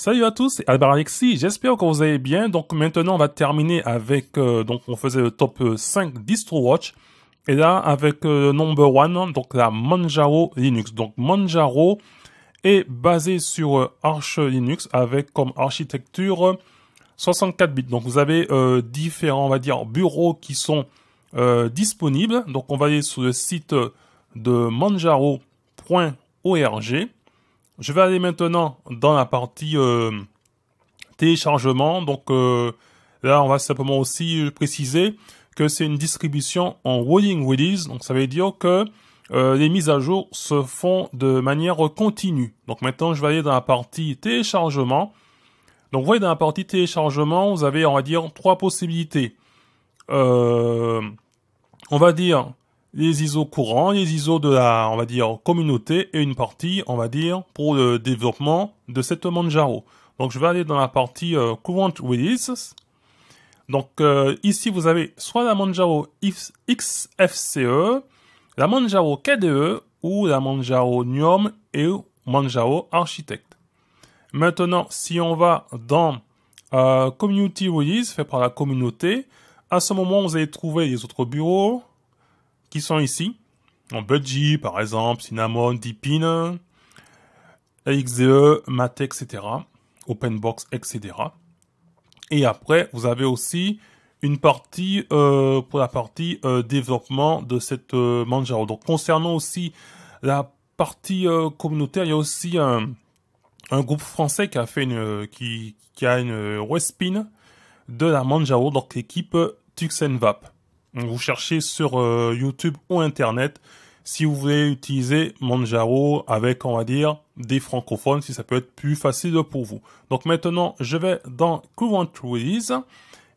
Salut à tous, c'est Albert Alexis, j'espère que vous allez bien. Donc maintenant on va terminer avec, euh, donc on faisait le top 5 euh, Distrowatch Et là avec euh, le number 1, donc la Manjaro Linux. Donc Manjaro est basé sur Arch Linux avec comme architecture 64 bits. Donc vous avez différents, on va dire, bureaux qui sont disponibles. Donc on va aller sur le site de manjaro.org. Je vais aller maintenant dans la partie euh, téléchargement. Donc euh, là, on va simplement aussi préciser que c'est une distribution en rolling release. Donc ça veut dire que euh, les mises à jour se font de manière continue. Donc maintenant, je vais aller dans la partie téléchargement. Donc vous voyez, dans la partie téléchargement, vous avez, on va dire, trois possibilités. on va dire les ISO courants, les ISO de la, on va dire, communauté et une partie, on va dire, pour le développement de cette Manjaro. Donc je vais aller dans la partie euh, Current Releases. Donc euh, ici vous avez soit la Manjaro XFCE, la Manjaro KDE ou la Manjaro Nium et Manjaro Architect. Maintenant, si on va dans euh, Community Release, fait par la communauté, à ce moment vous allez trouver les autres bureaux, qui sont ici, en budgie par exemple, cinnamon, Deepin, XDE, mate, etc., openbox, etc. Et après, vous avez aussi une partie euh, pour la partie euh, développement de cette euh, Manjaro. Donc concernant aussi la partie communautaire, il y a aussi un, groupe français qui a fait une qui, a une respin de la Manjaro, donc l'équipe Tuxenvap. Vous cherchez sur euh, YouTube ou Internet si vous voulez utiliser Manjaro avec, on va dire, des francophones, si ça peut être plus facile pour vous. Donc maintenant, je vais dans Current Release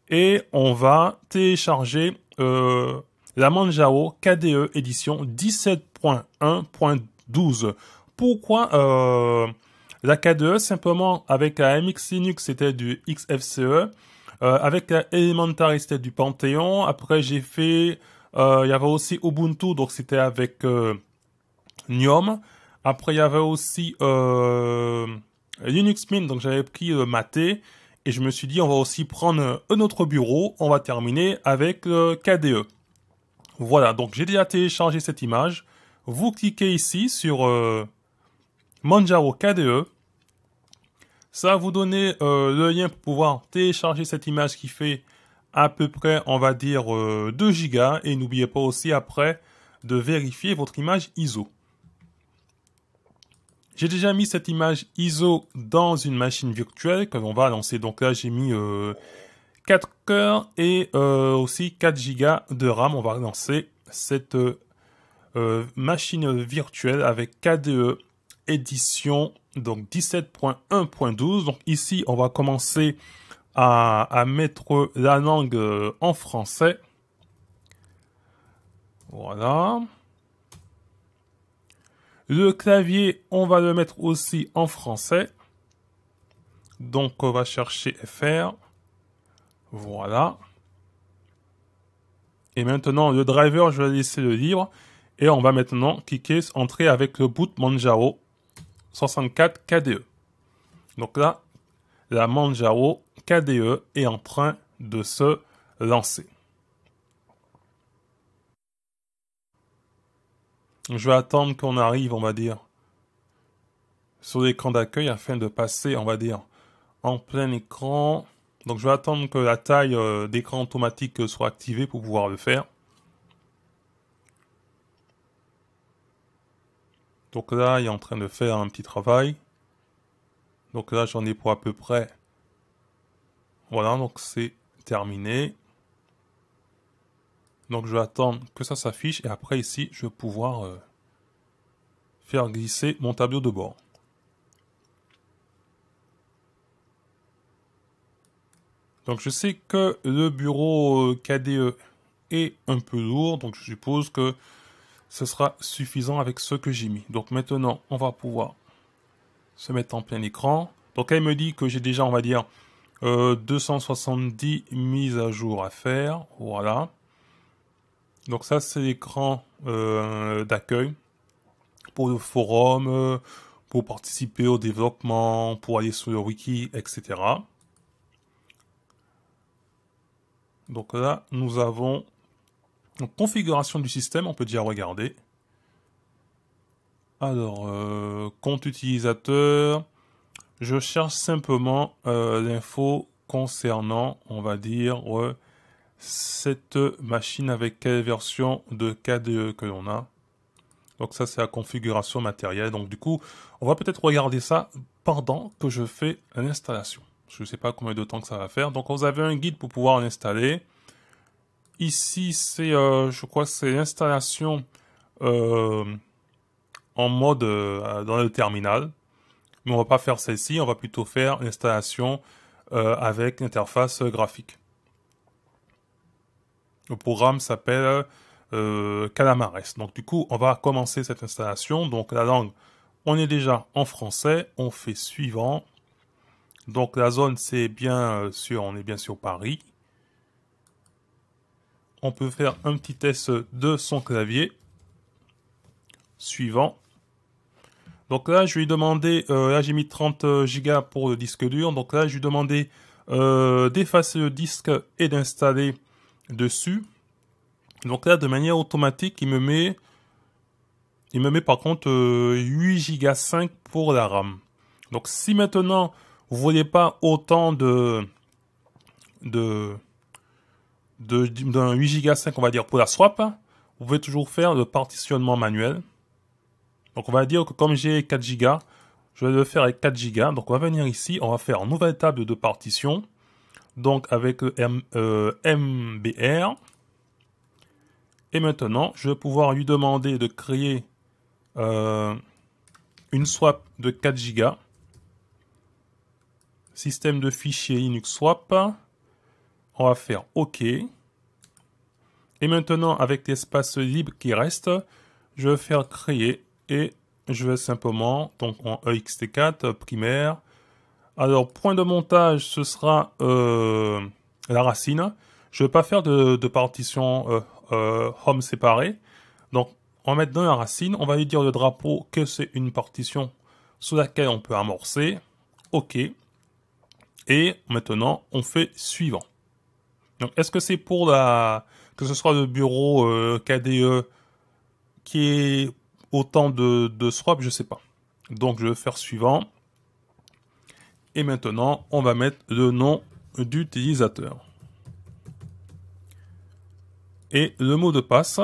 et on va télécharger euh, la Manjaro KDE édition 17.1.12. Pourquoi euh, la KDE Simplement avec la MX Linux, c'était du XFCE. Euh, avec la Elementariste du Panthéon. Après, j'ai fait... Euh, il y avait aussi Ubuntu, donc c'était avec euh, Gnome. Après, il y avait aussi Linux Mint, donc j'avais pris Maté. Et je me suis dit, on va aussi prendre un autre bureau. On va terminer avec KDE. Voilà, donc j'ai déjà téléchargé cette image. Vous cliquez ici sur Manjaro KDE. Ça va vous donner euh, le lien pour pouvoir télécharger cette image qui fait à peu près, on va dire, 2 euh, gigas. Et n'oubliez pas aussi après de vérifier votre image ISO. J'ai déjà mis cette image ISO dans une machine virtuelle que l'on va lancer. Donc là, j'ai mis 4 euh, cœurs et aussi 4 gigas de RAM. On va lancer cette machine virtuelle avec KDE édition donc 17.1.12. Donc ici, on va commencer à, mettre la langue euh, en français. Voilà. Le clavier, on va le mettre aussi en français. Donc, on va chercher FR. Voilà. Et maintenant, le driver, je vais laisser le libre. Et on va maintenant cliquer Entrer avec le boot Manjaro. 64 KDE. Donc là, la Manjaro KDE est en train de se lancer. Je vais attendre qu'on arrive, on va dire, sur l'écran d'accueil afin de passer, on va dire, en plein écran. Donc je vais attendre que la taille euh, d'écran automatique euh, soit activée pour pouvoir le faire. Donc là, il est en train de faire un petit travail. Donc là, j'en ai pour à peu près. Voilà, donc c'est terminé. Donc je vais attendre que ça s'affiche et après ici, je vais pouvoir euh, faire glisser mon tableau de bord. Donc je sais que le bureau euh, KDE est un peu lourd, donc je suppose que ce sera suffisant avec ce que j'ai mis. Donc maintenant, on va pouvoir se mettre en plein écran. Donc elle me dit que j'ai déjà, on va dire, 270 euh, mises à jour à faire. Voilà. Donc ça, c'est l'écran euh, d'accueil pour le forum, euh, pour participer au développement, pour aller sur le wiki, etc. Donc là, nous avons configuration du système, on peut dire regarder. Alors, euh, compte utilisateur, je cherche simplement l'info euh, concernant, on va dire, euh, cette machine avec quelle version de KDE que l'on a. Donc ça, c'est la configuration matérielle. Donc du coup, on va peut-être regarder ça pendant que je fais l'installation. Je ne sais pas combien de temps que ça va faire. Donc vous avez un guide pour pouvoir l'installer. Ici, c'est, euh, je crois, c'est l'installation euh, en mode euh, dans le terminal. Mais on va pas faire celle-ci, on va plutôt faire l'installation avec l'interface graphique. Le programme s'appelle Calamares. Donc du coup, on va commencer cette installation. Donc la langue, on est déjà en français, on fait suivant. Donc la zone, c'est bien sûr, on est bien sûr Paris on peut faire un petit test de son clavier. Suivant. Donc là, je lui ai demandé, euh, là j'ai mis 30 euh, Go pour le disque dur. Donc là, je lui ai demandé euh, d'effacer le disque et d'installer dessus. Donc là, de manière automatique, il me met, il me met par contre 8 Go 5 pour la RAM. Donc si maintenant vous voyez pas autant de de d'un 8 Go 5, on va dire, pour la swap, vous pouvez toujours faire le partitionnement manuel. Donc on va dire que comme j'ai 4 Go, je vais le faire avec 4 Go. Donc on va venir ici, on va faire une nouvelle table de partition. Donc avec euh, euh, MBR. Et maintenant, je vais pouvoir lui demander de créer euh, une swap de 4 Go. Système de fichiers Linux swap on va faire OK. Et maintenant, avec l'espace libre qui reste, je vais faire créer et je vais simplement, donc en EXT4 primaire, alors point de montage, ce sera euh, la racine. Je ne vais pas faire de, partition euh, euh, home séparée. Donc on va mettre dans la racine, on va lui dire le drapeau que c'est une partition sous laquelle on peut amorcer. OK. Et maintenant, on fait suivant est-ce que c'est pour la, que ce soit le bureau euh, KDE qui est autant de, de swap, je sais pas. Donc, je vais faire suivant. Et maintenant, on va mettre le nom d'utilisateur. Et le mot de passe.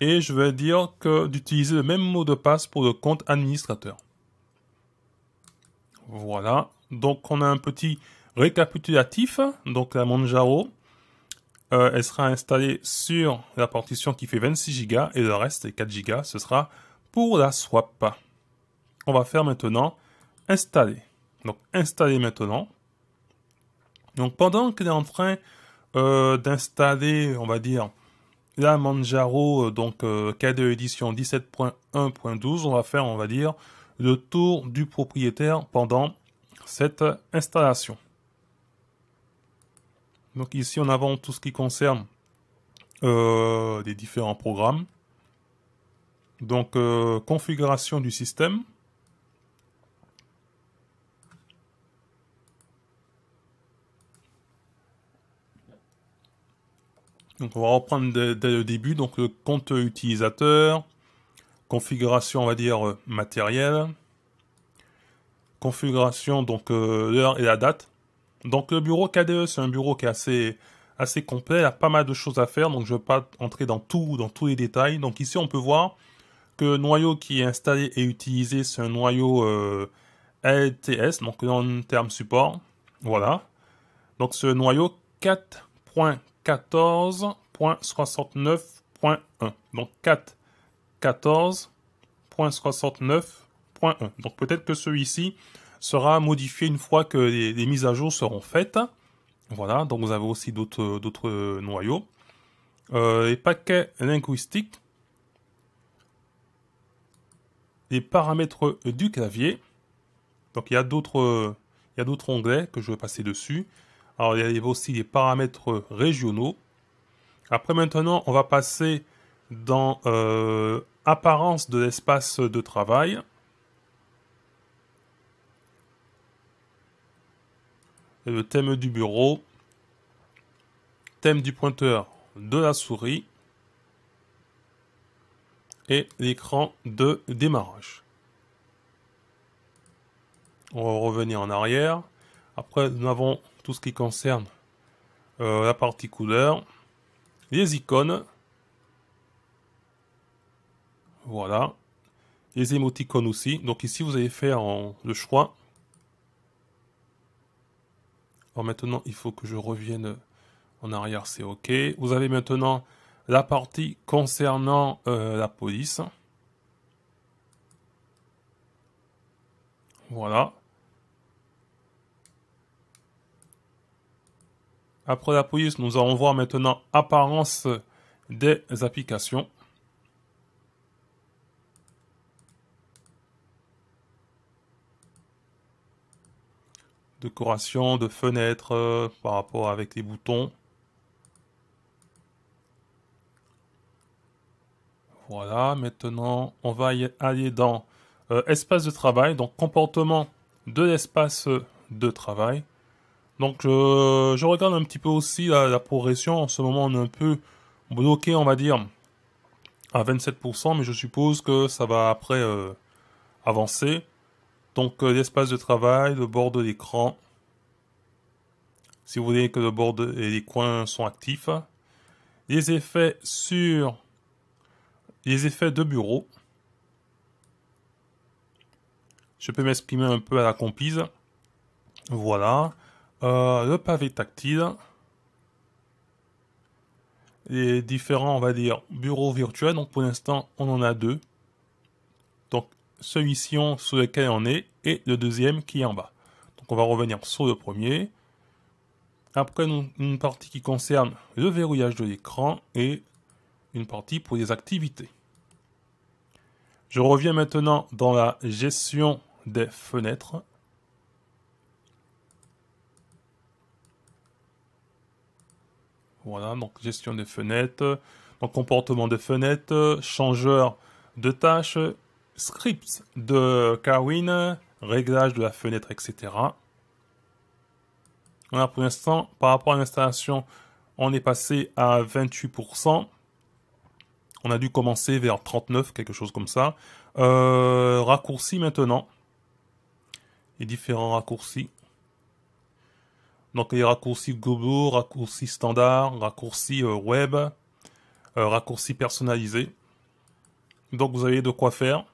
Et je vais dire que d'utiliser le même mot de passe pour le compte administrateur. Voilà. Donc on a un petit récapitulatif. Donc la Manjaro, euh, elle sera installée sur la partition qui fait 26 Go et le reste, les 4 Go, ce sera pour la swap. On va faire maintenant installer. Donc installer maintenant. Donc pendant qu'elle est en train euh, d'installer, on va dire, la Manjaro, euh, donc euh, K2 édition 17.1.12, on va faire, on va dire, le tour du propriétaire pendant cette installation. Donc ici on a tout ce qui concerne euh, les différents programmes. Donc euh, configuration du système. Donc on va reprendre dès, dès le début, donc le compte utilisateur, configuration, on va dire, euh, matériel, configuration, donc euh, l'heure et la date. Donc le bureau KDE, c'est un bureau qui est assez, assez complet, il y a pas mal de choses à faire, donc je ne vais pas entrer dans, tout, dans tous les détails. Donc ici, on peut voir que le noyau qui est installé et utilisé, c'est un noyau euh, LTS, donc en terme support. Voilà. Donc ce noyau 4.14.69.1. Donc 4 14.69.1. Donc peut-être que celui-ci sera modifié une fois que les, mises à jour seront faites. Voilà, donc vous avez aussi d'autres noyaux. Euh, les paquets linguistiques, les paramètres du clavier. Donc il y a d'autres onglets que je vais passer dessus. Alors il y a aussi les paramètres régionaux. Après maintenant, on va passer dans euh, apparence de l'espace de travail. le thème du bureau, thème du pointeur de la souris et l'écran de démarrage. On va revenir en arrière. Après, nous avons tout ce qui concerne euh, la partie couleur, les icônes, voilà. Les émoticônes aussi. Donc ici, vous avez fait le choix. Alors maintenant, il faut que je revienne en arrière, c'est OK. Vous avez maintenant la partie concernant euh, la police. Voilà. Après la police, nous allons voir maintenant apparence des applications. décoration de fenêtres euh, par rapport avec les boutons. Voilà, maintenant on va aller dans euh, espace de travail, donc comportement de l'espace de travail. Donc euh, je regarde un petit peu aussi la, progression. En ce moment on est un peu bloqué on va dire à 27%, mais je suppose que ça va après avancer. Donc euh, l'espace de travail, le bord de l'écran. Si vous voulez que le bord et les coins sont actifs. Les effets sur les effets de bureau. Je peux m'exprimer un peu à la compise. Voilà. Euh, le pavé tactile. Les différents, on va dire, bureaux virtuels. Donc pour l'instant, on en a deux celui-ci sur lequel on est et le deuxième qui est en bas. Donc on va revenir sur le premier. Après, une partie qui concerne le verrouillage de l'écran et une partie pour les activités. Je reviens maintenant dans la gestion des fenêtres. Voilà, donc gestion des fenêtres, donc comportement des fenêtres, changeur de tâches, scripts de Kawin, réglage de la fenêtre, etc. On a pour l'instant, par rapport à l'installation, on est passé à 28%. On a dû commencer vers 39, quelque chose comme ça. Euh, raccourcis maintenant. Les différents raccourcis. Donc les raccourcis Google, raccourcis standard, raccourcis euh, web, euh, raccourcis personnalisé Donc vous avez de quoi faire.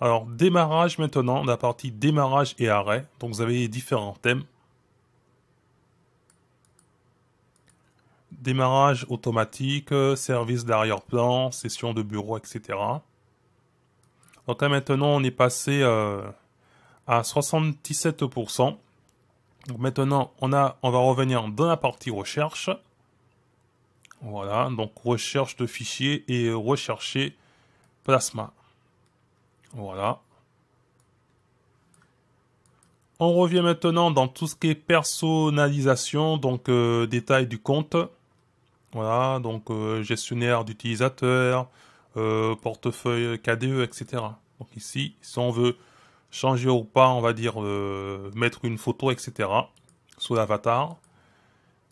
Alors, démarrage maintenant, la partie démarrage et arrêt. Donc, vous avez les différents thèmes. Démarrage automatique, service d'arrière-plan, session de bureau, etc. Donc là, maintenant, on est passé euh, à 77%. Donc maintenant, on, on va revenir dans la partie recherche. Voilà, donc recherche de fichiers et rechercher Plasma. Voilà. On revient maintenant dans tout ce qui est personnalisation, donc euh, détail du compte. Voilà, donc euh, gestionnaire d'utilisateur, euh, portefeuille KDE, etc. Donc ici, si on veut changer ou pas, on va dire mettre une photo, etc. sous l'avatar.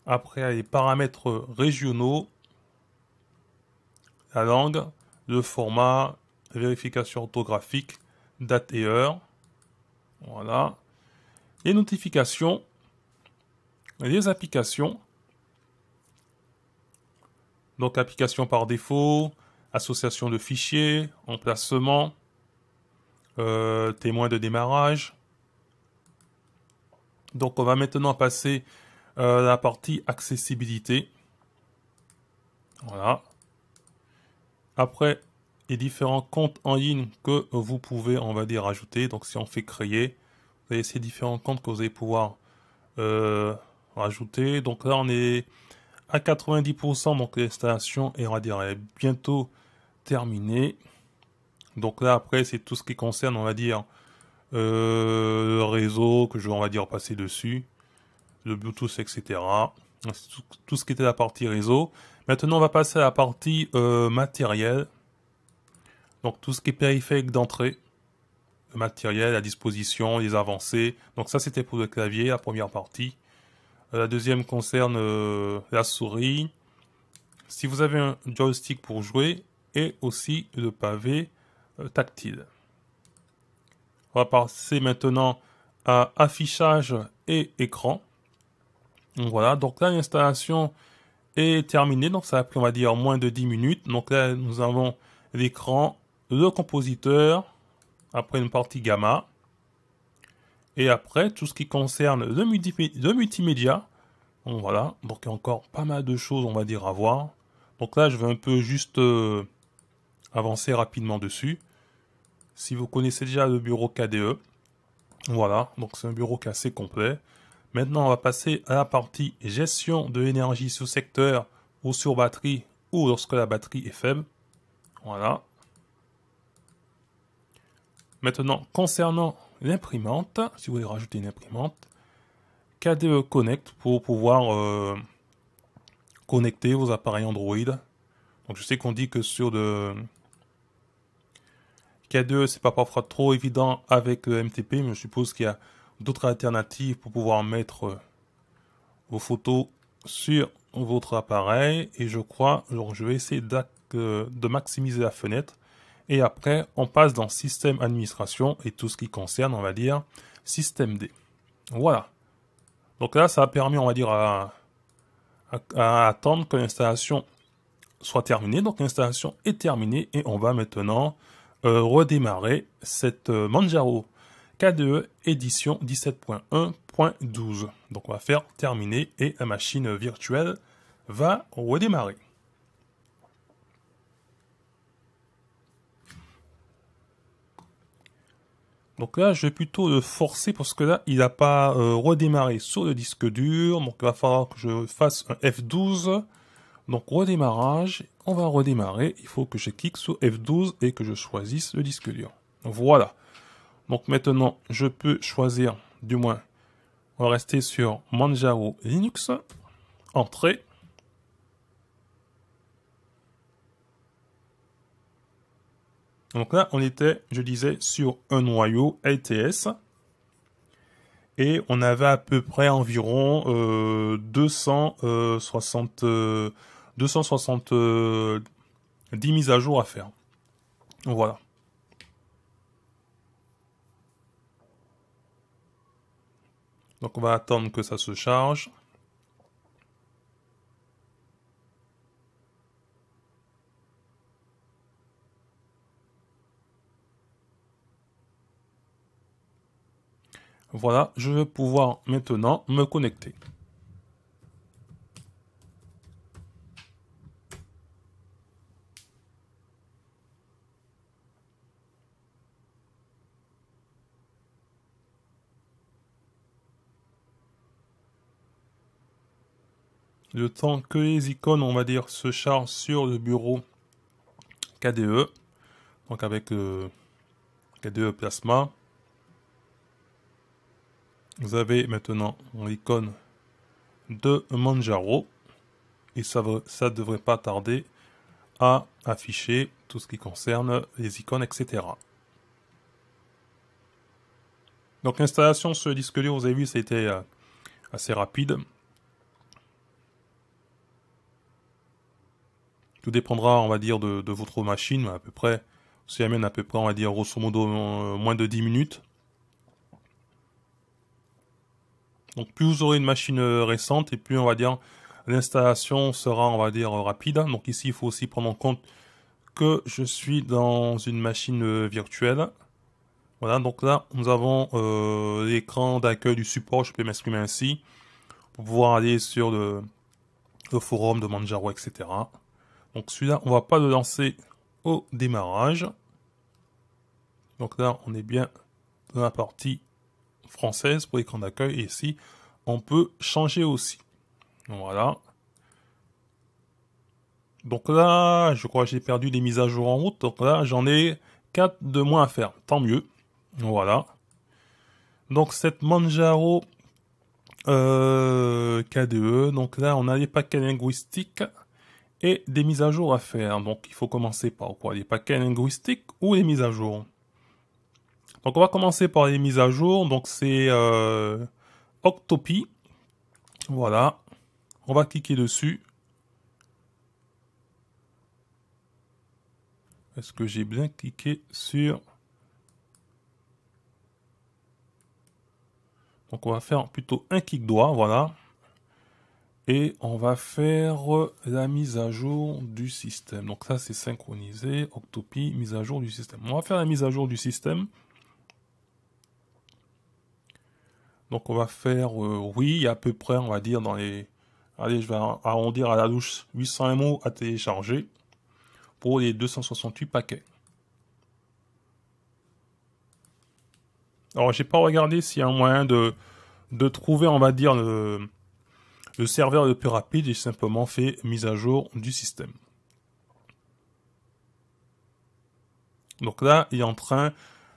Après, les paramètres régionaux, la langue, le format, vérification orthographique, date et heure. Voilà. Les notifications, les applications. Donc applications par défaut, association de fichiers, emplacement, euh, témoin de démarrage. Donc on va maintenant passer euh, à la partie accessibilité. Voilà. Après et différents comptes en ligne que vous pouvez, on va dire, ajouter. Donc, si on fait créer, vous avez ces différents comptes que vous allez pouvoir euh, rajouter. Donc là, on est à 90%, donc l'installation est, on va dire, est bientôt terminée. Donc là, après, c'est tout ce qui concerne, on va dire, euh, le réseau que je vais, on va dire, passer dessus, le Bluetooth, etc. Tout, ce qui était la partie réseau. Maintenant, on va passer à la partie euh, matériel. Donc tout ce qui est périphérique d'entrée, le matériel à disposition, les avancées. Donc ça c'était pour le clavier, la première partie. Euh, la deuxième concerne euh, la souris. Si vous avez un joystick pour jouer et aussi le pavé euh, tactile. On va passer maintenant à affichage et écran. Donc voilà, donc là l'installation est terminée, donc ça a pris on va dire moins de 10 minutes. Donc là nous avons l'écran le compositeur après une partie gamma. Et après, tout ce qui concerne le, multimédia. voilà, donc il y a encore pas mal de choses, on va dire, à voir. Donc là, je vais un peu juste euh, avancer rapidement dessus. Si vous connaissez déjà le bureau KDE, voilà, donc c'est un bureau qui est assez complet. Maintenant, on va passer à la partie gestion de l'énergie sur secteur ou sur batterie ou lorsque la batterie est faible. Voilà, Maintenant, concernant l'imprimante, si vous voulez rajouter une imprimante, KDE Connect pour pouvoir euh, connecter vos appareils Android. Donc je sais qu'on dit que sur le KDE, c'est pas parfois trop évident avec MTP, mais je suppose qu'il y a d'autres alternatives pour pouvoir mettre euh, vos photos sur votre appareil. Et je crois, je vais essayer euh, de maximiser la fenêtre et après, on passe dans système administration et tout ce qui concerne, on va dire, système D. Voilà. Donc là, ça a permis, on va dire, à, attendre que l'installation soit terminée. Donc l'installation est terminée et on va maintenant euh, redémarrer cette euh, Manjaro KDE édition 17.1.12. Donc on va faire terminer et la machine virtuelle va redémarrer. Donc là, je vais plutôt le forcer parce que là, il n'a pas euh, redémarré sur le disque dur. Donc il va falloir que je fasse un F12. Donc redémarrage, on va redémarrer. Il faut que je clique sur F12 et que je choisisse le disque dur. Voilà. Donc maintenant, je peux choisir, du moins, on va rester sur Manjaro Linux. Entrée. Donc là, on était, je disais, sur un noyau LTS. Et on avait à peu près environ 260, euh, euh, euh, mises à jour à faire. Voilà. Donc on va attendre que ça se charge. Voilà, je vais pouvoir maintenant me connecter. le temps que les icônes, on va dire, se chargent sur le bureau KDE, donc avec euh, KDE Plasma, vous avez maintenant l'icône de Manjaro et ça ne devrait pas tarder à afficher tout ce qui concerne les icônes, etc. Donc l'installation sur le disque dur, vous avez vu, c'était euh, assez rapide. Tout dépendra, on va dire, de, votre machine, à peu près. Ça amène à peu près, on va dire, grosso modo, euh, moins de 10 minutes. Donc plus vous aurez une machine euh, récente et plus on va dire l'installation sera on va dire euh, rapide. Hein. Donc ici il faut aussi prendre en compte que je suis dans une machine euh, virtuelle. Voilà, donc là, nous avons l'écran d'accueil du support, je peux m'exprimer ainsi, pour pouvoir aller sur le, forum de Manjaro, etc. Donc celui-là, on va pas le lancer au démarrage. Donc là, on est bien dans la partie française pour l'écran d'accueil. Et ici, on peut changer aussi. Voilà. Donc là, je crois que j'ai perdu des mises à jour en route. Donc là, j'en ai 4 de moins à faire. Tant mieux. Voilà. Donc cette Manjaro euh, KDE. Donc là, on a les paquets linguistiques et des mises à jour à faire. Donc il faut commencer par quoi Les paquets linguistiques ou les mises à jour donc on va commencer par les mises à jour. Donc c'est euh, Octopi. Voilà. On va cliquer dessus. Est-ce que j'ai bien cliqué sur... Donc on va faire plutôt un clic droit, voilà. Et on va faire la mise à jour du système. Donc ça c'est synchronisé, Octopi, mise à jour du système. On va faire la mise à jour du système. Donc on va faire, euh, oui, à peu près, on va dire dans les... Allez, je vais arrondir à la douche 800 MO à télécharger pour les 268 paquets. Alors, j'ai pas regardé s'il y a un moyen de, trouver, on va dire, le, le serveur le plus rapide. J'ai simplement fait mise à jour du système. Donc là, il est en train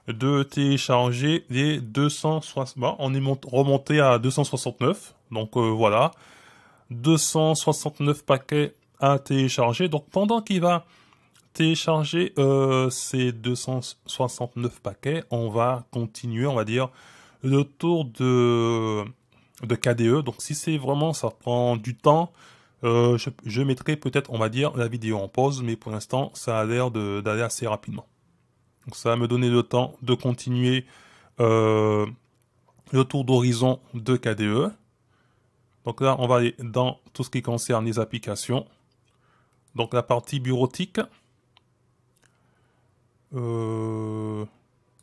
de télécharger les 260. Bah, on est remonté à 269. Donc euh, voilà. 269 paquets à télécharger. Donc pendant qu'il va télécharger euh, ces 269 paquets, on va continuer, on va dire, le tour de, KDE. E. Donc si c'est vraiment, ça prend du temps, euh, je, je mettrai peut-être, on va dire, la vidéo en pause, mais pour l'instant, ça a l'air d'aller assez rapidement. Donc ça va me donner le temps de continuer euh, le tour d'horizon de KDE. Donc là, on va aller dans tout ce qui concerne les applications. Donc la partie bureautique. Euh,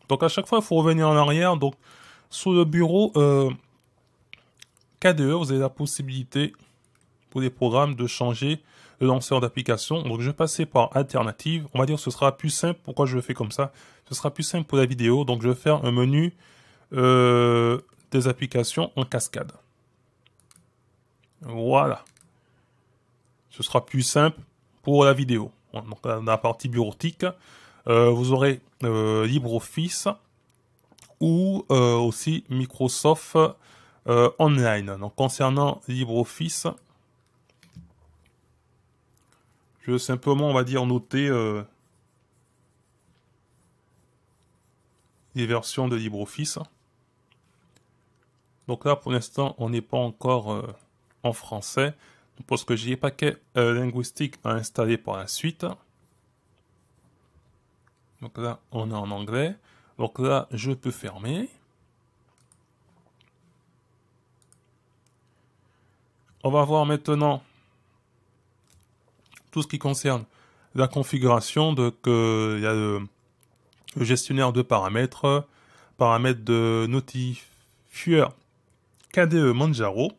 donc à chaque fois, il faut revenir en arrière. Donc sous le bureau euh, KDE, vous avez la possibilité pour les programmes de changer lanceur d'application. Donc je vais passer par alternative. On va dire que ce sera plus simple. Pourquoi je le fais comme ça Ce sera plus simple pour la vidéo. Donc je vais faire un menu euh, des applications en cascade. Voilà. Ce sera plus simple pour la vidéo. Donc dans la partie bureautique, euh, vous aurez euh, LibreOffice ou aussi Microsoft Online. Donc concernant LibreOffice, je veux simplement, on va dire, noter euh, les versions de LibreOffice. Donc là, pour l'instant, on n'est pas encore euh, en français. parce que j'ai les paquets euh, linguistiques à installer par la suite. Donc là, on est en anglais. Donc là, je peux fermer. On va voir maintenant tout ce qui concerne la configuration, donc il y a euh, le, gestionnaire de paramètres, paramètres de notifieur KDE Manjaro.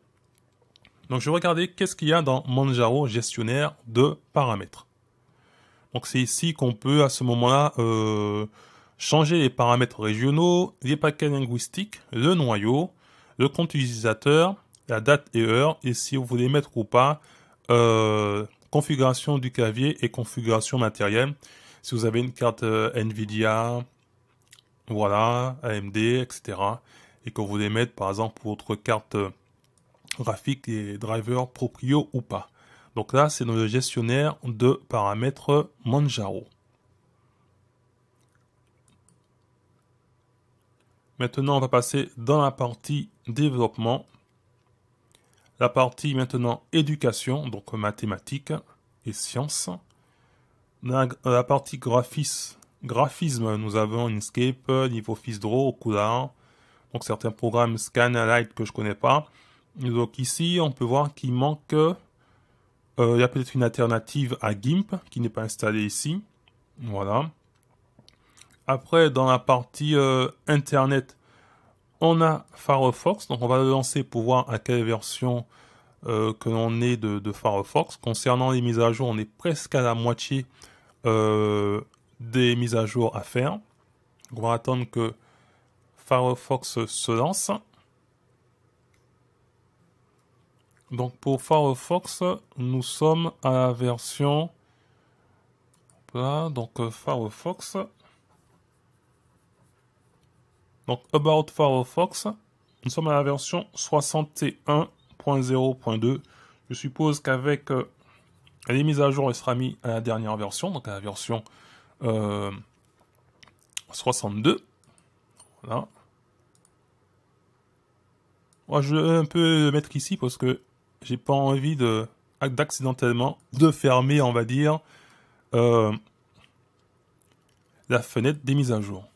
Donc je vais regarder qu'est-ce qu'il y a dans Manjaro gestionnaire de paramètres. Donc c'est ici qu'on peut à ce moment-là euh, changer les paramètres régionaux, les paquets linguistiques, le noyau, le compte utilisateur, la date et heure, et si vous voulez mettre ou pas euh, configuration du clavier et configuration matérielle. Si vous avez une carte euh, Nvidia, voilà, AMD, etc. Et que vous voulez mettre, par exemple pour votre carte euh, graphique et driver proprio ou pas. Donc là, c'est dans le gestionnaire de paramètres Manjaro. Maintenant, on va passer dans la partie développement. La partie maintenant éducation, donc mathématiques et sciences. la partie graphisme, nous avons Inkscape, Niveau Draw, couleur. donc certains programmes Light, que je connais pas. Donc ici, on peut voir qu'il manque, euh, il y a peut-être une alternative à GIMP qui n'est pas installée ici. Voilà. Après, dans la partie euh, Internet, on a Firefox, donc on va le lancer pour voir à quelle version euh, que l'on est de, Firefox. Concernant les mises à jour, on est presque à la moitié euh, des mises à jour à faire. On va attendre que Firefox se lance. Donc pour Firefox, nous sommes à la version... Voilà, donc euh, Firefox... Donc, About Firefox, nous sommes à la version 61.0.2. Je suppose qu'avec euh, les mises à jour, elle sera mise à la dernière version, donc à la version 62. Euh, voilà. Moi, je vais un peu mettre ici parce que j'ai pas envie de d'accidentellement de fermer, on va dire, euh, la fenêtre des mises à jour.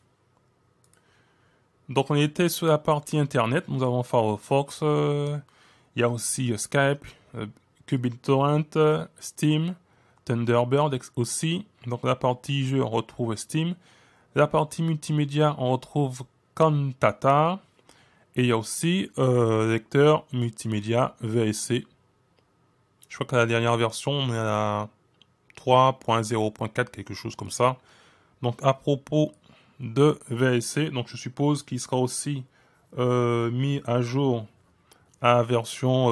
Donc on était sur la partie internet, nous avons Firefox, euh, il y a aussi euh, Skype, euh, Torrent, euh, Steam, Thunderbird aussi. Donc la partie jeu, on retrouve Steam. La partie multimédia, on retrouve Cantata. Et il y a aussi lecteur multimédia VSC. Je crois que la dernière version, on est à 3.0.4, quelque chose comme ça. Donc à propos de VSC. Donc je suppose qu'il sera aussi euh, mis à jour à version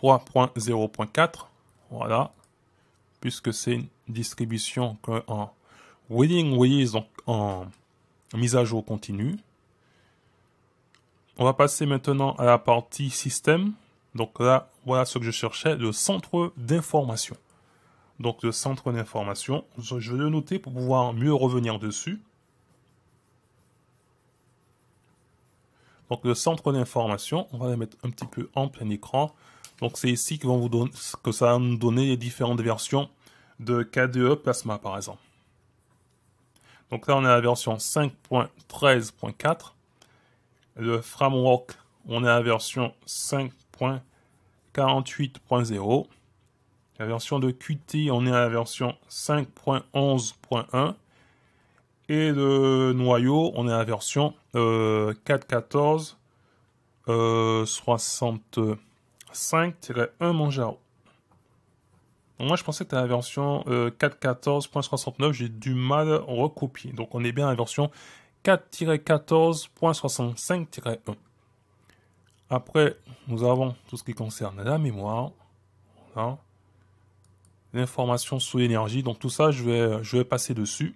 3.0.4. Euh, voilà. Puisque c'est une distribution en winning release, donc en mise à jour continue. On va passer maintenant à la partie système. Donc là, voilà ce que je cherchais, le centre d'information donc le centre d'information. Je vais le noter pour pouvoir mieux revenir dessus. Donc le centre d'information, on va le mettre un petit peu en plein écran. Donc c'est ici que, vous que ça va nous donner les différentes versions de KDE Plasma par exemple. Donc là on a la version 5.13.4. Le framework, on a la version 5.48.0. La version de Qt, on est à la version 5.11.1. Et de noyau, on est à la version 41465 euh, 1 euh, Manjaro. Moi, je pensais que c'était la version 4.14.69. Euh, j'ai du mal à recopier. Donc, on est bien à la version 41465 1 Après, nous avons tout ce qui concerne la mémoire. Voilà l'information sous l'énergie. Donc tout ça, je vais, je vais passer dessus.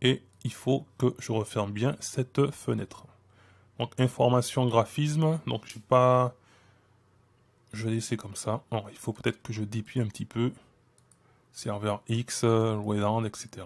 Et il faut que je referme bien cette fenêtre. Donc information graphisme, donc je pas... Je vais laisser comme ça. il faut peut-être que je dépuie un petit peu. Serveur X, euh, Wayland, etc.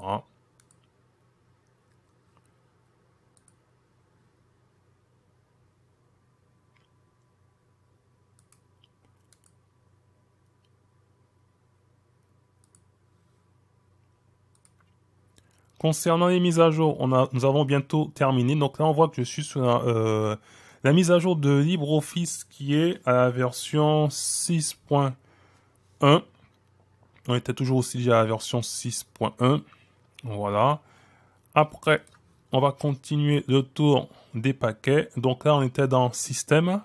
Concernant les mises à jour, on a, nous avons bientôt terminé. Donc là, on voit que je suis sur euh, la mise à jour de LibreOffice qui est à la version 6.1. On était toujours aussi déjà à la version 6.1. Voilà. Après, on va continuer le tour des paquets. Donc là, on était dans Système.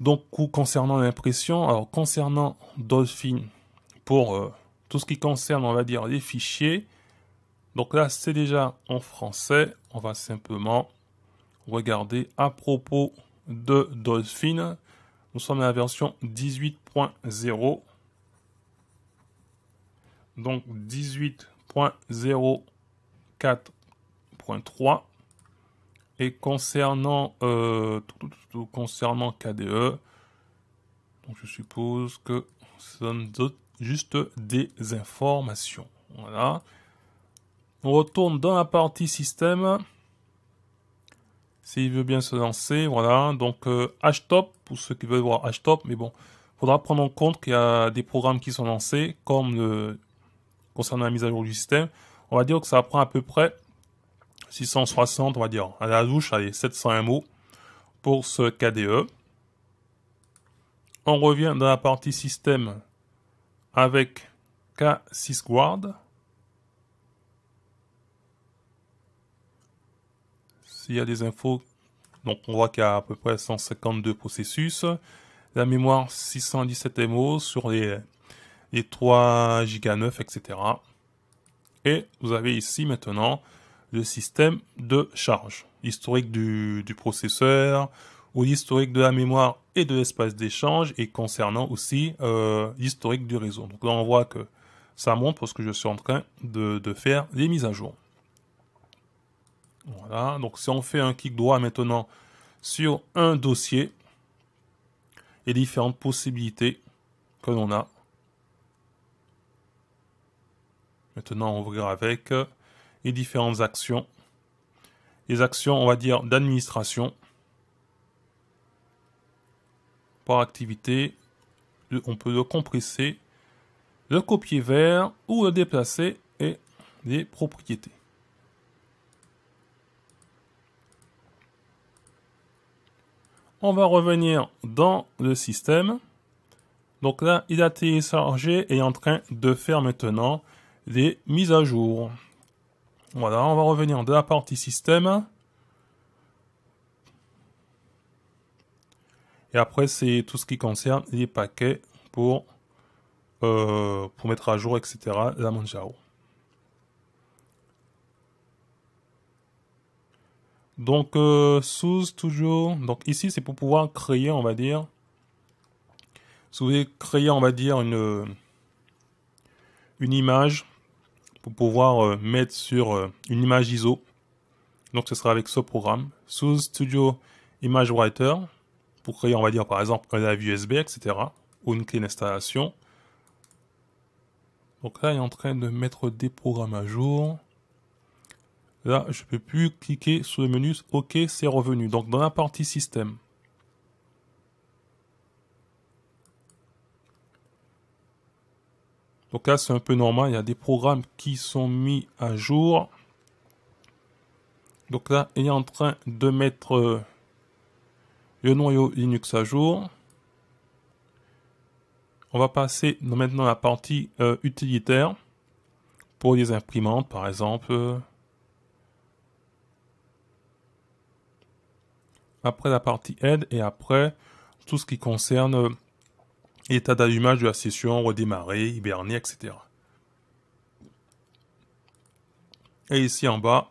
Donc, concernant l'impression, alors concernant Dolphin, pour euh, tout ce qui concerne, on va dire, les fichiers, donc là, c'est déjà en français. On va simplement regarder à propos de Dolphin. Nous sommes à la version 18.0. Donc 18.04.3. Et concernant, euh, concernant KDE, donc je suppose que ce sont juste des informations. Voilà. On retourne dans la partie système. S'il veut bien se lancer, voilà. Donc euh, htop, pour ceux qui veulent voir htop, mais bon, faudra prendre en compte qu'il y a des programmes qui sont lancés, comme le, concernant la mise à jour du système. On va dire que ça prend à peu près 660, on va dire, à la douche, allez, 700 MO pour ce KDE. On revient dans la partie système avec K6 Guard. il y a des infos. Donc on voit qu'il y a à peu près 152 processus. La mémoire 617 MO sur les, les 3 Go 9, etc. Et vous avez ici maintenant le système de charge, l'historique du, du processeur, ou l'historique de la mémoire et de l'espace d'échange, et concernant aussi euh, l'historique du réseau. Donc là, on voit que ça monte parce que je suis en train de, de faire les mises à jour. Voilà, donc si on fait un clic droit maintenant sur un dossier les différentes possibilités que l'on a. Maintenant, on ouvrir avec les différentes actions. Les actions, on va dire, d'administration. Par activité, on peut le compresser, le copier vers ou le déplacer et les propriétés. On va revenir dans le système. Donc là, il a téléchargé et est en train de faire maintenant les mises à jour. Voilà, on va revenir de la partie système. Et après, c'est tout ce qui concerne les paquets pour, euh, pour mettre à jour, etc. La Manjaro. Donc, euh, sous toujours. Donc, ici, c'est pour pouvoir créer, on va dire. Si vous voulez créer, on va dire, une, image pour pouvoir euh, mettre sur euh, une image ISO. Donc, ce sera avec ce programme. Sous Studio Image Writer pour créer, on va dire, par exemple, un live USB, etc. ou une clé d'installation. Donc là, il est en train de mettre des programmes à jour. Là, je peux plus cliquer sur le menu OK, c'est revenu. Donc, dans la partie système, Donc là, c'est un peu normal. Il y a des programmes qui sont mis à jour. Donc là, il est en train de mettre euh, le noyau Linux à jour. On va passer maintenant à la partie euh, utilitaire pour les imprimantes, par exemple. Euh, après la partie aide et après tout ce qui concerne état d'allumage de la session, redémarrer, hiberner, etc. Et ici en bas,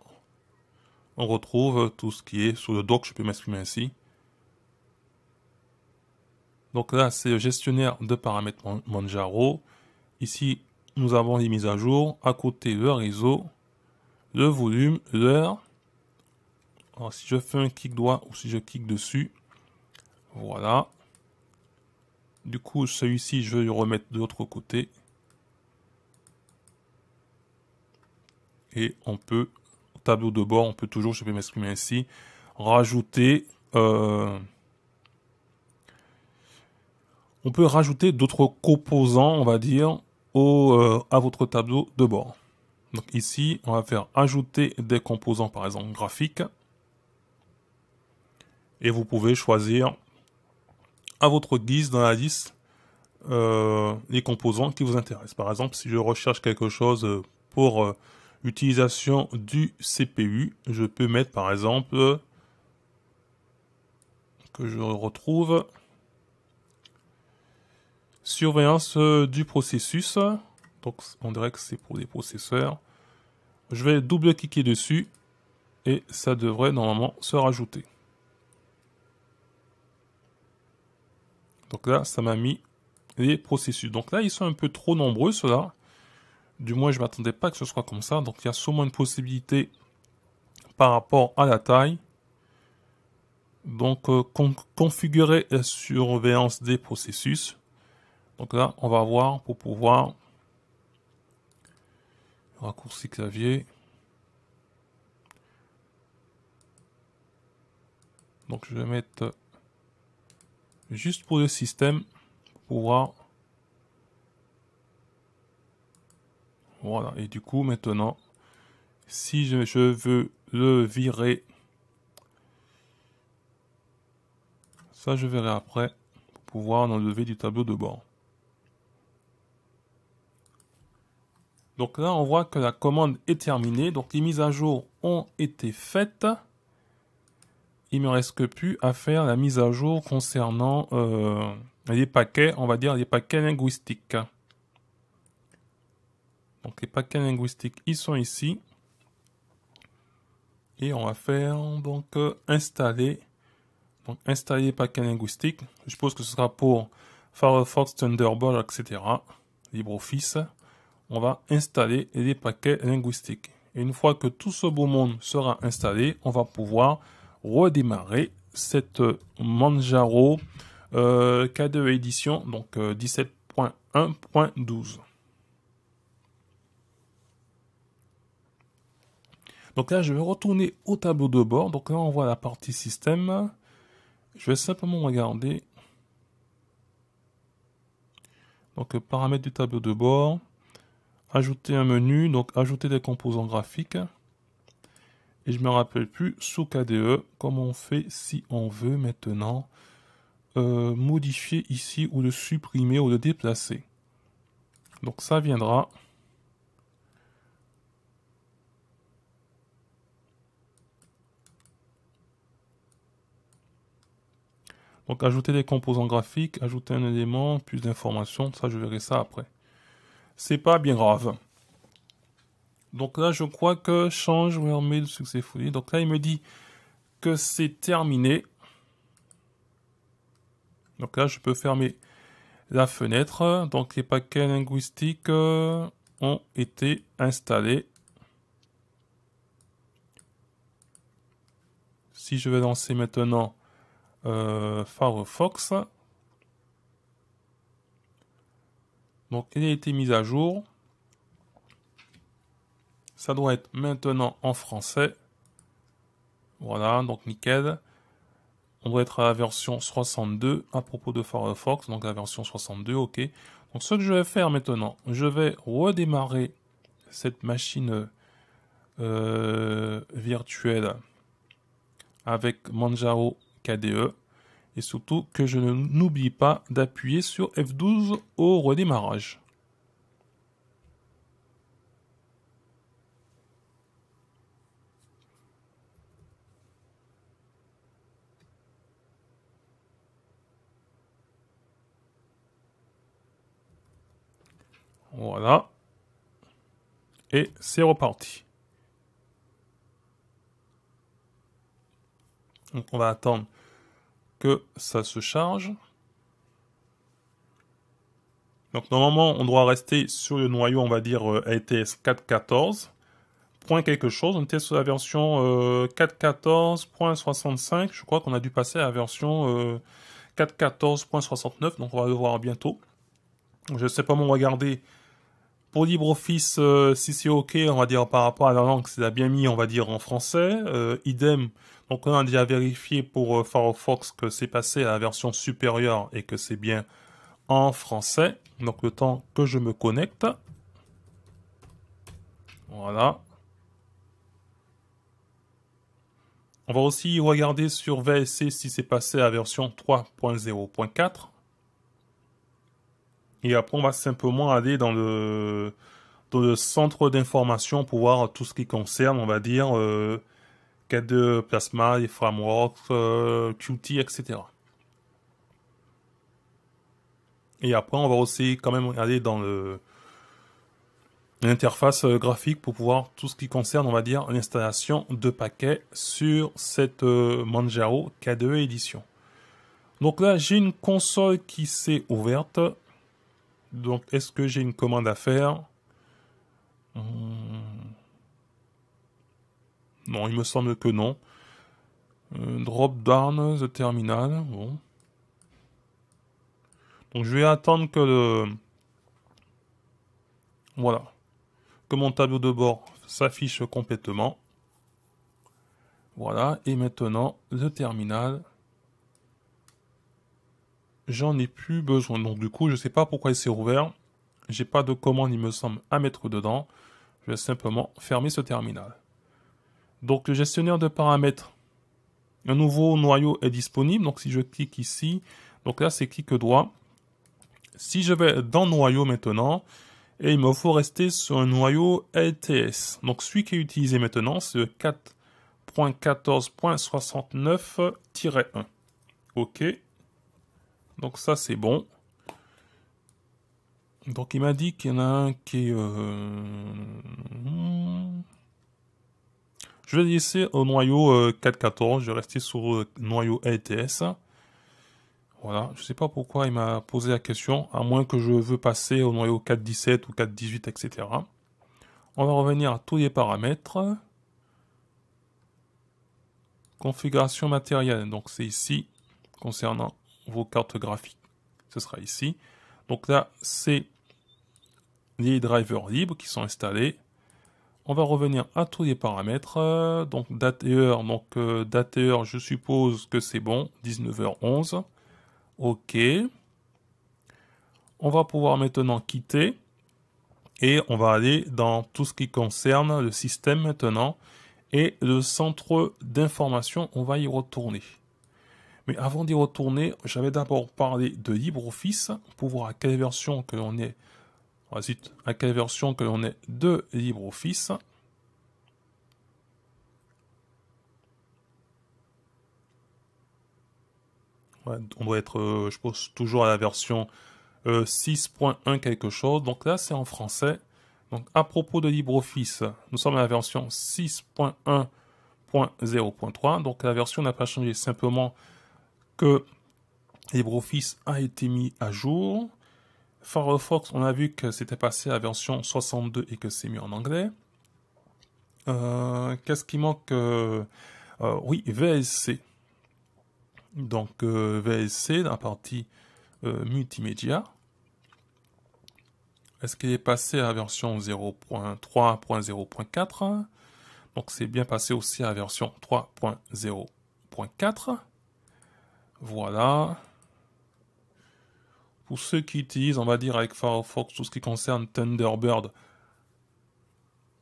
on retrouve tout ce qui est sur le doc, je peux m'exprimer ainsi. Donc là, c'est le gestionnaire de paramètres Manjaro. Ici, nous avons les mises à jour. À côté, le réseau, le volume, l'heure, alors, si je fais un clic droit ou si je clique dessus, voilà. Du coup, celui-ci, je vais le remettre de l'autre côté. Et on peut, au tableau de bord, on peut toujours, je vais m'exprimer ainsi, rajouter... Euh, on peut rajouter d'autres composants, on va dire, au, euh, à votre tableau de bord. Donc ici, on va faire ajouter des composants, par exemple graphiques et vous pouvez choisir à votre guise dans la liste euh, les composants qui vous intéressent. Par exemple, si je recherche quelque chose euh, pour euh, utilisation du CPU, je peux mettre par exemple que je retrouve surveillance du processus. Donc on dirait que c'est pour les processeurs. Je vais double-cliquer dessus et ça devrait normalement se rajouter. Donc là, ça m'a mis les processus. Donc là, ils sont un peu trop nombreux, ceux-là. Du moins, je ne m'attendais pas que ce soit comme ça. Donc il y a sûrement une possibilité par rapport à la taille. Donc, euh, configurer la surveillance des processus. Donc là, on va voir pour pouvoir raccourci clavier. Donc je vais mettre juste pour le système, pour pouvoir... Voilà, et du coup maintenant, si je, veux le virer, ça je verrai après, pour pouvoir enlever du tableau de bord. Donc là, on voit que la commande est terminée. Donc les mises à jour ont été faites il me reste que plus à faire la mise à jour concernant euh, les paquets, on va dire les paquets linguistiques. Donc les paquets linguistiques, ils sont ici. Et on va faire donc euh, installer donc installer les paquets linguistiques. Je suppose que ce sera pour Firefox, Thunderbird, etc. LibreOffice. On va installer les paquets linguistiques. Et une fois que tout ce beau monde sera installé, on va pouvoir redémarrer cette Manjaro euh, K2 édition, donc 17.1.12. Euh, donc là, je vais retourner au tableau de bord. Donc là, on voit la partie système. Je vais simplement regarder. Donc, euh, paramètres du tableau de bord. Ajouter un menu. Donc, ajouter des composants graphiques. Et je me rappelle plus sous KDE comment on fait si on veut maintenant euh, modifier ici ou le supprimer ou le déplacer. Donc ça viendra. Donc ajouter des composants graphiques, ajouter un élément, plus d'informations, ça je verrai ça après. C'est pas bien grave. Donc là, je crois que change le succès successfully. Donc là, il me dit que c'est terminé. Donc là, je peux fermer la fenêtre. Donc les paquets linguistiques euh, ont été installés. Si je vais lancer maintenant euh, Firefox, donc il a été mis à jour. Ça doit être maintenant en français. Voilà, donc nickel. On doit être à la version 62 à propos de Firefox, donc la version 62, ok. Donc ce que je vais faire maintenant, je vais redémarrer cette machine euh, virtuelle avec Manjaro KDE et surtout que je n'oublie pas d'appuyer sur F12 au redémarrage. Voilà. Et c'est reparti. Donc on va attendre que ça se charge. Donc normalement, on doit rester sur le noyau, on va dire LTS ATS 4.14. Point quelque chose, on était sur la version euh, 4.14.65. Je crois qu'on a dû passer à la version 4.14.69, euh, donc on va le voir bientôt. Je ne sais pas m'en regarder pour LibreOffice, euh, si c'est OK, on va dire par rapport à la langue, c'est bien mis, on va dire en français. Euh, idem, donc on a déjà vérifié pour euh, Firefox que c'est passé à la version supérieure et que c'est bien en français. Donc le temps que je me connecte. Voilà. On va aussi regarder sur VSC si c'est passé à la version 3.0.4. Et après, on va simplement aller dans le, le centre d'information pour voir tout ce qui concerne, on va dire, euh, Plasma, les frameworks, euh, Qt, etc. Et après, on va aussi quand même aller dans l'interface graphique pour pouvoir tout ce qui concerne, on va dire, l'installation de paquets sur cette euh, Manjaro K2 édition. Donc là, j'ai une console qui s'est ouverte. Donc, est-ce que j'ai une commande à faire hmm. Non, il me semble que non. drop down the terminal. Donc, je vais attendre que le... Voilà. Que mon tableau de bord s'affiche complètement. Voilà. Et maintenant, le terminal j'en ai plus besoin. Donc du coup, je ne sais pas pourquoi il s'est rouvert. n'ai pas de commande, il me semble, à mettre dedans. Je vais simplement fermer ce terminal. Donc le gestionnaire de paramètres, un nouveau noyau est disponible. Donc si je clique ici, donc là c'est clic droit. Si je vais dans noyau maintenant, et il me faut rester sur un noyau LTS. Donc celui qui est utilisé maintenant, c'est le 4.14.69-1. OK. Donc ça, c'est bon. Donc il m'a dit qu'il y en a un qui euh, Je vais laisser au noyau 4.14. Euh, je vais rester sur le euh, noyau LTS. Voilà, je ne sais pas pourquoi il m'a posé la question, à moins que je veux passer au noyau 4.17 ou 4.18, etc. On va revenir à tous les paramètres. Configuration matérielle, donc c'est ici, concernant vos cartes graphiques. Ce sera ici. Donc là, c'est les drivers libres qui sont installés. On va revenir à tous les paramètres. Euh, donc date et heure, donc euh, date et heure, je suppose que c'est bon, 19h11. OK. On va pouvoir maintenant quitter et on va aller dans tout ce qui concerne le système maintenant et le centre d'information, on va y retourner. Mais avant d'y retourner, j'avais d'abord parlé de LibreOffice pour voir à quelle version que l'on est. Ah, à quelle version que l'on est de LibreOffice. on doit être, euh, je pense, toujours à la version 6.1 euh, quelque chose. Donc là, c'est en français. Donc à propos de LibreOffice, nous sommes à la version 6.1.0.3. Donc la version n'a pas changé, simplement que LibreOffice a été mis à jour. Firefox, on a vu que c'était passé à version 62 et que c'est mis en anglais. Euh, qu'est-ce qui manque euh, euh, Oui, VSC. Donc VSC dans la partie multimédia. Est-ce qu'il est passé à la version 0.3.0.4 Donc c'est bien passé aussi à version 3.0.4. Voilà. Pour ceux qui utilisent, on va dire avec Firefox, tout ce qui concerne Thunderbird.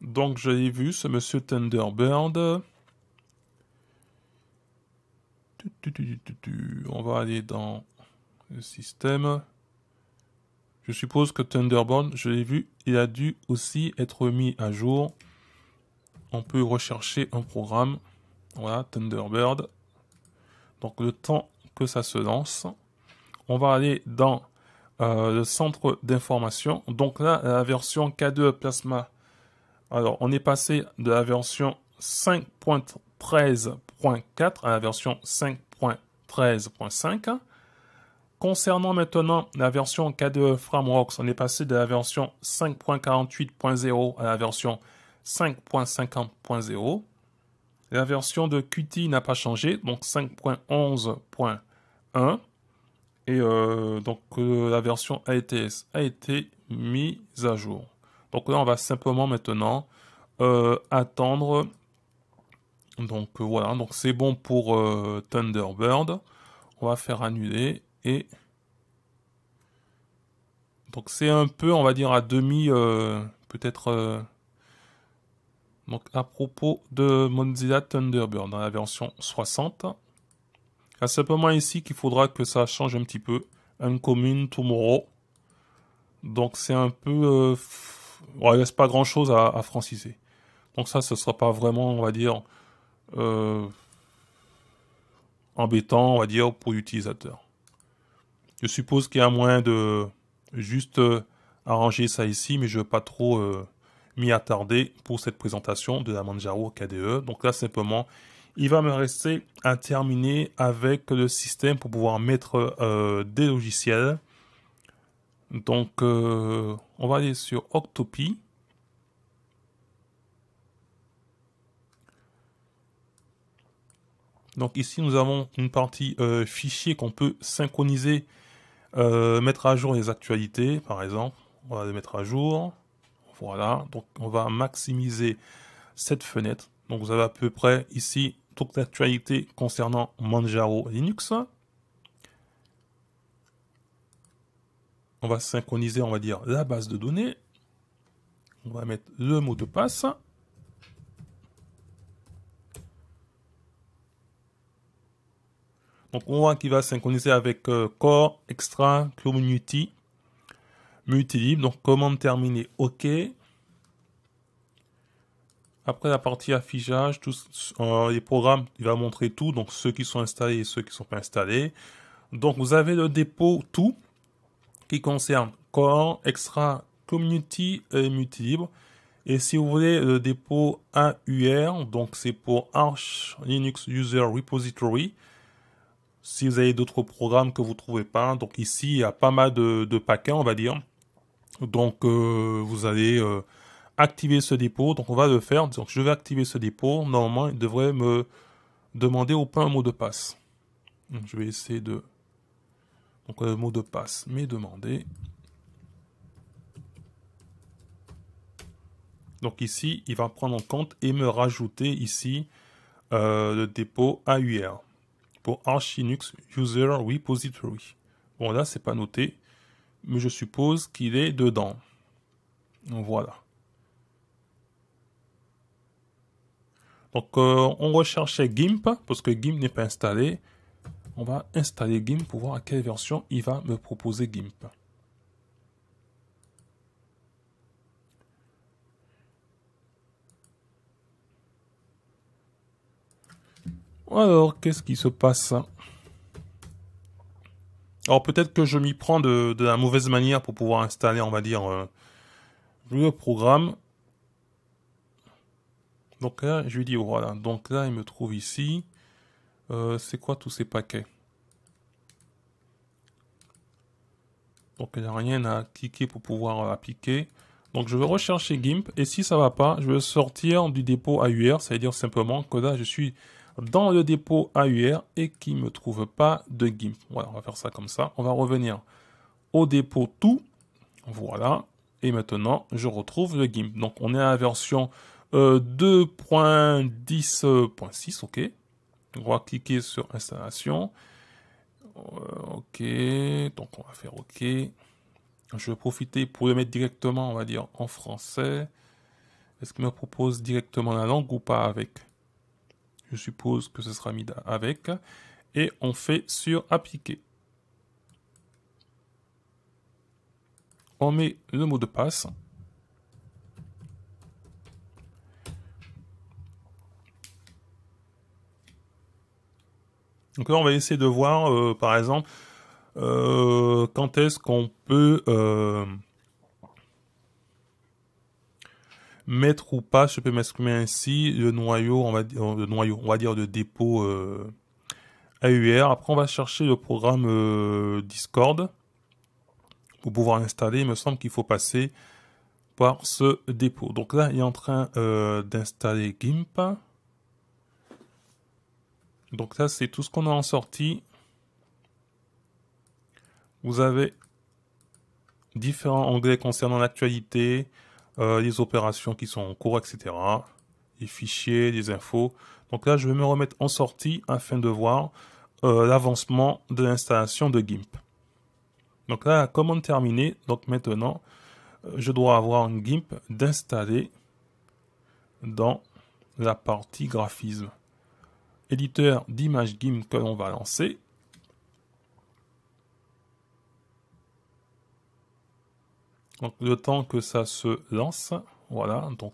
Donc j'ai vu ce monsieur Thunderbird. On va aller dans le système. Je suppose que Thunderbird, je l'ai vu, il a dû aussi être mis à jour. On peut rechercher un programme. Voilà, Thunderbird. Donc le temps que ça se lance. On va aller dans euh, le centre d'information. Donc là, la version K2 Plasma. Alors, on est passé de la version 5.13.4 à la version 5.13.5. Concernant maintenant la version K2 Frameworks, on est passé de la version 5.48.0 à la version 5.50.0. La version de Qt n'a pas changé, donc 5.11.0. 1 et euh, donc euh, la version AETS a été mise à jour. Donc là, on va simplement maintenant euh, attendre. Donc voilà, donc c'est bon pour Thunderbird. On va faire annuler et donc c'est un peu, on va dire à demi, peut-être. donc à propos de Mozilla Thunderbird dans la version 60 a simplement ici qu'il faudra que ça change un petit peu. commune, tomorrow. Donc c'est un peu... Euh, il ne il reste pas grand chose à, franciser. Donc ça, ce ne sera pas vraiment, on va dire, euh, embêtant, on va dire, pour l'utilisateur. Je suppose qu'il y a moyen de juste euh, arranger ça ici, mais je ne veux pas trop m'y attarder pour cette présentation de la Manjaro KDE. Donc là, simplement, il va me rester à terminer avec le système pour pouvoir mettre euh, des logiciels. Donc, euh, on va aller sur Octopi. Donc ici, nous avons une partie euh, fichier qu'on peut synchroniser, mettre à jour les actualités, par exemple. On va les mettre à jour. Voilà, donc on va maximiser cette fenêtre. Donc vous avez à peu près ici toute l'actualité concernant Manjaro Linux. On va synchroniser, on va dire, la base de données. On va mettre le mot de passe. Donc on voit qu'il va synchroniser avec euh, Core, Extra, Community, Multilib. Donc commande terminée, OK. Après la partie affichage, tous euh, les programmes, il va montrer tout, donc ceux qui sont installés et ceux qui ne sont pas installés. Donc vous avez le dépôt tout qui concerne Core, Extra, Community et Multilibre. Et si vous voulez le dépôt AUR, donc c'est pour Arch Linux User Repository. Si vous avez d'autres programmes que vous ne trouvez pas, donc ici il y a pas mal de, paquets, on va dire. Donc euh, vous allez euh, activer ce dépôt. Donc on va le faire. Donc je vais activer ce dépôt. Normalement, il devrait me demander au pain un mot de passe. je vais essayer de... Donc le euh, mot de passe mais demander Donc ici, il va prendre en compte et me rajouter ici euh, le dépôt AUR pour Arch Linux User Repository. Bon là, c'est pas noté, mais je suppose qu'il est dedans. Donc, voilà. Donc euh, on recherchait GIMP parce que GIMP n'est pas installé. On va installer GIMP pour voir à quelle version il va me proposer GIMP. Alors, qu'est-ce qui se passe Alors, peut-être que je m'y prends de, la mauvaise manière pour pouvoir installer, on va dire, euh, le programme. Donc là, je lui dis, voilà, donc là, il me trouve ici. Euh, c'est quoi tous ces paquets Donc il n'y a rien à cliquer pour pouvoir appliquer. Donc je vais rechercher GIMP et si ça ne va pas, je vais sortir du dépôt AUR, c'est-à-dire simplement que là je suis dans le dépôt AUR et qui ne me trouve pas de GIMP. Voilà, on va faire ça comme ça. On va revenir au dépôt tout. Voilà. Et maintenant, je retrouve le GIMP. Donc on est à la version 2.10.6, euh, euh, ok. On va cliquer sur installation. Euh, ok, donc on va faire ok. Je vais profiter pour le mettre directement, on va dire, en français. Est-ce qu'il me propose directement la langue ou pas avec Je suppose que ce sera mis avec. Et on fait sur appliquer. On met le mot de passe. Donc là, on va essayer de voir, euh, par exemple, euh, quand est-ce qu'on peut euh, mettre ou pas, je peux m'exprimer ainsi, le noyau, on va dire, le noyau, on va dire de dépôt AUR. Après, on va chercher le programme Discord pour pouvoir installer. Il me semble qu'il faut passer par ce dépôt. Donc là, il est en train d'installer GIMP. Donc ça, c'est tout ce qu'on a en sortie. Vous avez différents onglets concernant l'actualité, euh, les opérations qui sont en cours, etc. Les fichiers, les infos. Donc là, je vais me remettre en sortie afin de voir euh, l'avancement de l'installation de GIMP. Donc là, la commande terminée. Donc maintenant, euh, je dois avoir un GIMP d'installer dans la partie graphisme éditeur d'image GIMP que l'on va lancer. Donc le temps que ça se lance, voilà, donc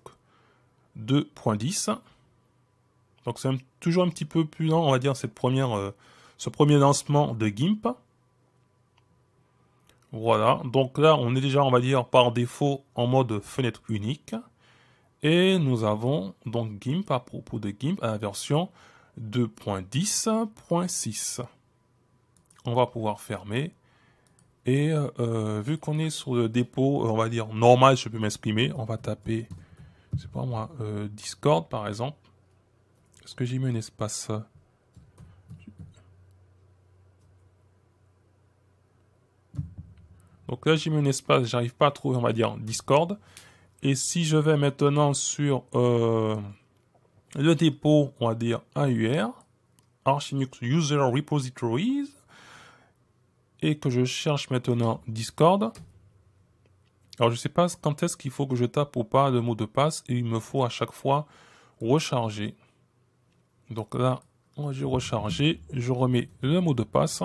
2.10. Donc c'est toujours un petit peu plus lent, on va dire, cette première, euh, ce premier lancement de GIMP. Voilà, donc là on est déjà, on va dire, par défaut en mode fenêtre unique. Et nous avons donc GIMP à propos de GIMP à la version 2.10.6. On va pouvoir fermer. Et euh, vu qu'on est sur le dépôt, euh, on va dire normal, je peux m'exprimer, on va taper, c'est pas moi, euh, Discord par exemple. Est-ce que j'ai mis un espace Donc là, j'ai mis un espace, j'arrive pas à trouver, on va dire, Discord. Et si je vais maintenant sur le dépôt, on va dire AUR, Archinux User Repositories, et que je cherche maintenant Discord. Alors je ne sais pas quand est-ce qu'il faut que je tape ou pas le mot de passe, et il me faut à chaque fois recharger. Donc là, j'ai rechargé, je remets le mot de passe.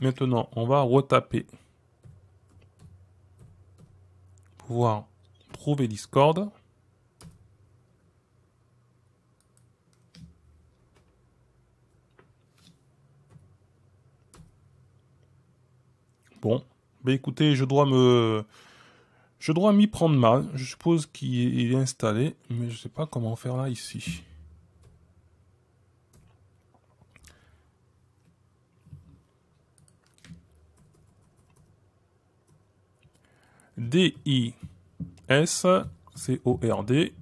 Maintenant, on va retaper. Pouvoir trouver Discord. Bon, bah écoutez, je dois me, je dois m'y prendre mal. Je suppose qu'il est installé, mais je sais pas comment faire là ici. D-I-S-C-O-R-D.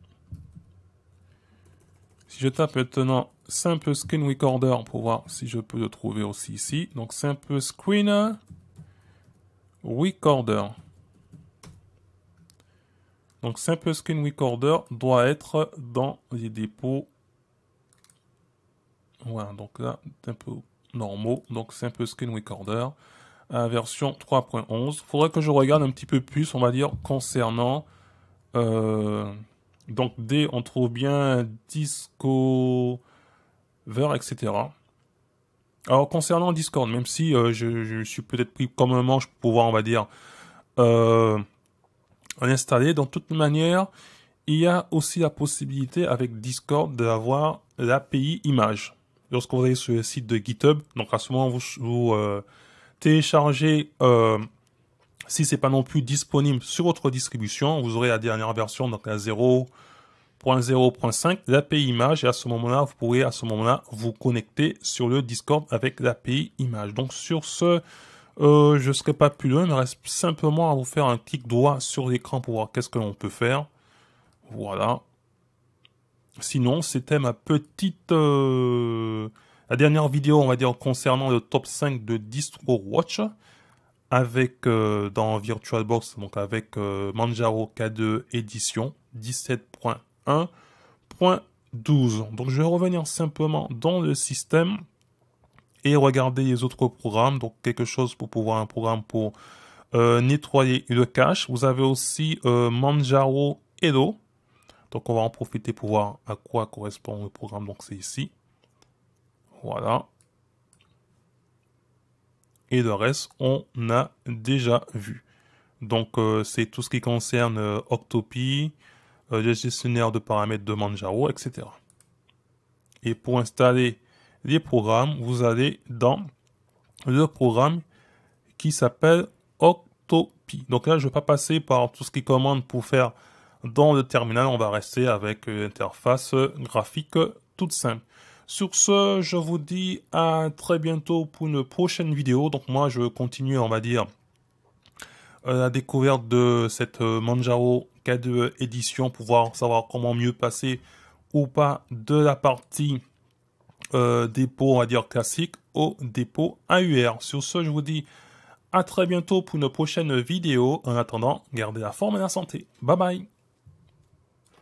Si je tape maintenant simple screen recorder pour voir si je peux le trouver aussi ici. Donc simple screen recorder. Donc simple screen recorder doit être dans les dépôts. Voilà, donc là, un peu normal. Donc simple screen recorder. Euh, version 3.11. Faudrait que je regarde un petit peu plus, on va dire, concernant... Euh, donc D, on trouve bien Discover, etc. Alors concernant Discord, même si euh, je, suis peut-être pris comme un manche pour pouvoir, on va dire, l'installer, dans toute manière, il y a aussi la possibilité avec Discord d'avoir l'API image. Lorsque vous allez sur le site de GitHub, donc à ce moment, vous, vous télécharger, euh, si si n'est pas non plus disponible sur votre distribution, vous aurez la dernière version, donc la 0.0.5 l'API image et à ce moment-là, vous pourrez à ce moment-là vous connecter sur le Discord avec l'API image. Donc sur ce, euh, je ne serai pas plus loin, il me reste simplement à vous faire un clic droit sur l'écran pour voir qu'est-ce que l'on peut faire. Voilà. Sinon, c'était ma petite... Euh, la dernière vidéo, on va dire, concernant le top 5 de DistroWatch, avec euh, dans VirtualBox, donc avec euh, Manjaro K2 édition 17.1.12. Donc je vais revenir simplement dans le système et regarder les autres programmes. Donc quelque chose pour pouvoir un programme pour euh, nettoyer le cache. Vous avez aussi Manjaro Hello. Donc on va en profiter pour voir à quoi correspond le programme. Donc c'est ici. Voilà. Et le reste, on a déjà vu. Donc, euh, c'est tout ce qui concerne euh, Octopi, euh, le gestionnaire de paramètres de Manjaro, etc. Et pour installer les programmes, vous allez dans le programme qui s'appelle Octopi. Donc là, je ne vais pas passer par tout ce qui commande pour faire dans le terminal. On va rester avec l'interface graphique toute simple. Sur ce, je vous dis à très bientôt pour une prochaine vidéo. Donc moi, je continue, on va dire, euh, la découverte de cette euh, Manjaro K2 édition pour savoir comment mieux passer ou pas de la partie euh, dépôt, on va dire classique, au dépôt AUR. Sur ce, je vous dis à très bientôt pour une prochaine vidéo. En attendant, gardez la forme et la santé. Bye bye